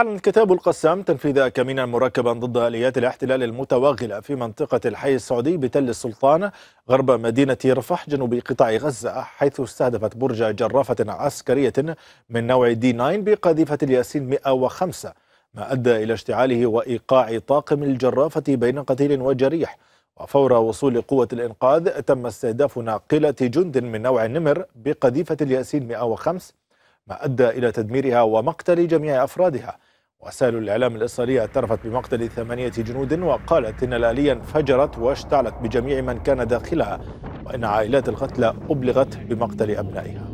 أعلن كتاب القسام تنفيذ كمينا مركبا ضد آليات الاحتلال المتوغلة في منطقة الحي السعودي بتل السلطان غرب مدينة رفح جنوب قطاع غزة حيث استهدفت برج جرافة عسكرية من نوع دي 9 بقذيفة الياسين 105 ما أدى إلى اشتعاله وإيقاع طاقم الجرافة بين قتيل وجريح وفور وصول قوة الإنقاذ تم استهداف ناقلة جند من نوع نمر بقذيفة الياسين 105 ما أدى إلى تدميرها ومقتل جميع أفرادها وسائل الإعلام الإسرائيلية اعترفت بمقتل ثمانية جنود وقالت إن الآلية انفجرت واشتعلت بجميع من كان داخلها وإن عائلات القتلى أبلغت بمقتل أبنائها